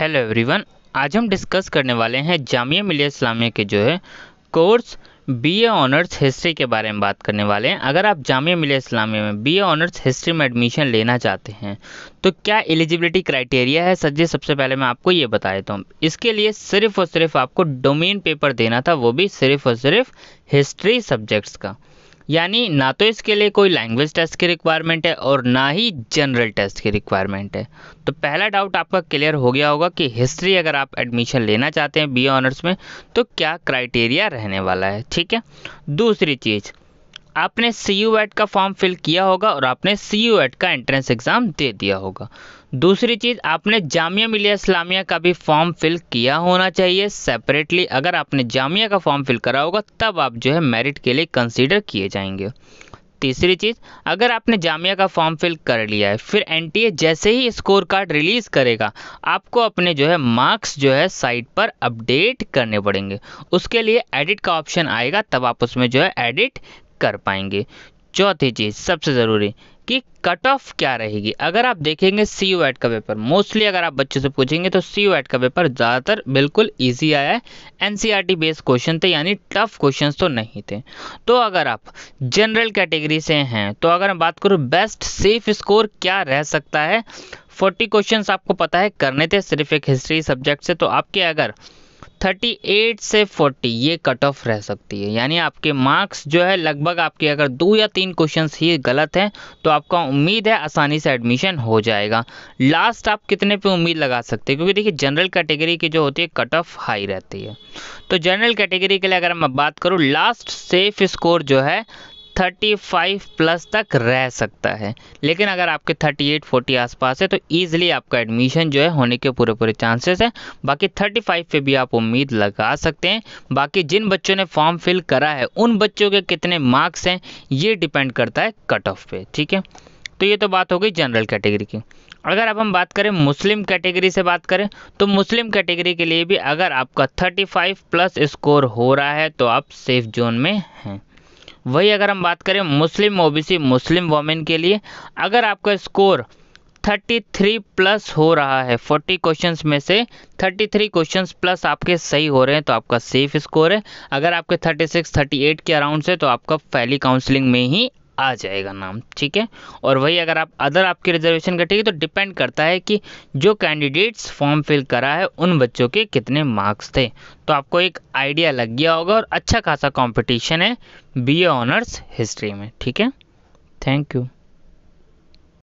hello everyone आज हम discuss करने वाले हैं जामिया मिलिया इस्लामिया के जो है कोर्स बीए ऑनर्स हिस्ट्री के बारे में बात करने वाले हैं अगर आप जामिया मिलिया इस्लामिया में बीए ऑनर्स हिस्ट्री में एडमिशन लेना चाहते हैं तो क्या एलिजिबिलिटी क्राइटेरिया है सज्जे सबसे पहले मैं आपको ये बता देता हूँ इसके लिए सिर्फ और सिर्फ आपको डोमेन पेपर देना था वो भी सिर्फ और सिर्फ हिस्ट्री सब्जेक्ट्स का यानी ना तो इसके लिए कोई लैंग्वेज टेस्ट की रिक्वायरमेंट है और ना ही जनरल टेस्ट की रिक्वायरमेंट है तो पहला डाउट आपका क्लियर हो गया होगा कि हिस्ट्री अगर आप एडमिशन लेना चाहते हैं बी ऑनर्स में तो क्या क्राइटेरिया रहने वाला है ठीक है दूसरी चीज़ आपने सी यू एट का फॉर्म फिल किया होगा और आपने सी यू एट का एंट्रेंस एग्ज़ाम दे दिया होगा दूसरी चीज़ आपने जामिया मिलिया इस्लामिया का भी फॉर्म फिल किया होना चाहिए सेपरेटली अगर आपने जामिया का फॉर्म फिल करा होगा तब आप जो है मेरिट के लिए कंसीडर किए जाएंगे तीसरी चीज़ अगर आपने जामिया का फॉर्म फिल कर लिया है फिर एन जैसे ही स्कोर कार्ड रिलीज़ करेगा आपको अपने जो है मार्क्स जो है साइट पर अपडेट करने पड़ेंगे उसके लिए एडिट का ऑप्शन आएगा तब आप उसमें जो है एडिट कर पाएंगे चौथी चीज़ सबसे ज़रूरी कि कट ऑफ क्या रहेगी अगर आप देखेंगे सी यू का पेपर मोस्टली अगर आप बच्चों से पूछेंगे तो सी यू का पेपर ज़्यादातर बिल्कुल इजी आया है एन बेस्ड क्वेश्चन थे यानी टफ क्वेश्चन तो नहीं थे तो अगर आप जनरल कैटेगरी से हैं तो अगर मैं बात करूँ बेस्ट सेफ स्कोर क्या रह सकता है फोर्टी क्वेश्चन आपको पता है करने थे सिर्फ एक हिस्ट्री सब्जेक्ट से तो आपके अगर 38 से 40 ये कट ऑफ रह सकती है यानी आपके मार्क्स जो है लगभग आपके अगर दो या तीन क्वेश्चंस ही गलत हैं तो आपका उम्मीद है आसानी से एडमिशन हो जाएगा लास्ट आप कितने पे उम्मीद लगा सकते हैं क्योंकि देखिए जनरल कैटेगरी की जो होती है कट ऑफ हाई रहती है तो जनरल कैटेगरी के लिए अगर मैं बात करूँ लास्ट सेफ स्कोर जो है 35 प्लस तक रह सकता है लेकिन अगर आपके 38 40 आसपास है तो ईजिली आपका एडमिशन जो है होने के पूरे पूरे चांसेस हैं बाकी 35 पे भी आप उम्मीद लगा सकते हैं बाकी जिन बच्चों ने फॉर्म फिल करा है उन बच्चों के कितने मार्क्स हैं ये डिपेंड करता है कट ऑफ पे ठीक है तो ये तो बात हो गई जनरल कैटेगरी की अगर अब हम बात करें मुस्लिम कैटेगरी से बात करें तो मुस्लिम कैटेगरी के लिए भी अगर आपका 35 प्लस स्कोर हो रहा है तो आप सेफ जोन में हैं वही अगर हम बात करें मुस्लिम ओबीसी मुस्लिम वोमेन के लिए अगर आपका स्कोर 33 प्लस हो रहा है 40 क्वेश्चंस में से 33 क्वेश्चंस प्लस आपके सही हो रहे हैं तो आपका सेफ स्कोर है अगर आपके 36 38 के अराउंड से तो आपका फैली काउंसलिंग में ही आ जाएगा नाम ठीक है और वही अगर आप अदर आपकी रिजर्वेशन घटेगी तो डिपेंड करता है कि जो कैंडिडेट्स फॉर्म फिल करा है उन बच्चों के कितने मार्क्स थे तो आपको एक आइडिया लग गया होगा और अच्छा खासा कॉम्पिटिशन है बी ऑनर्स हिस्ट्री में ठीक है थैंक यू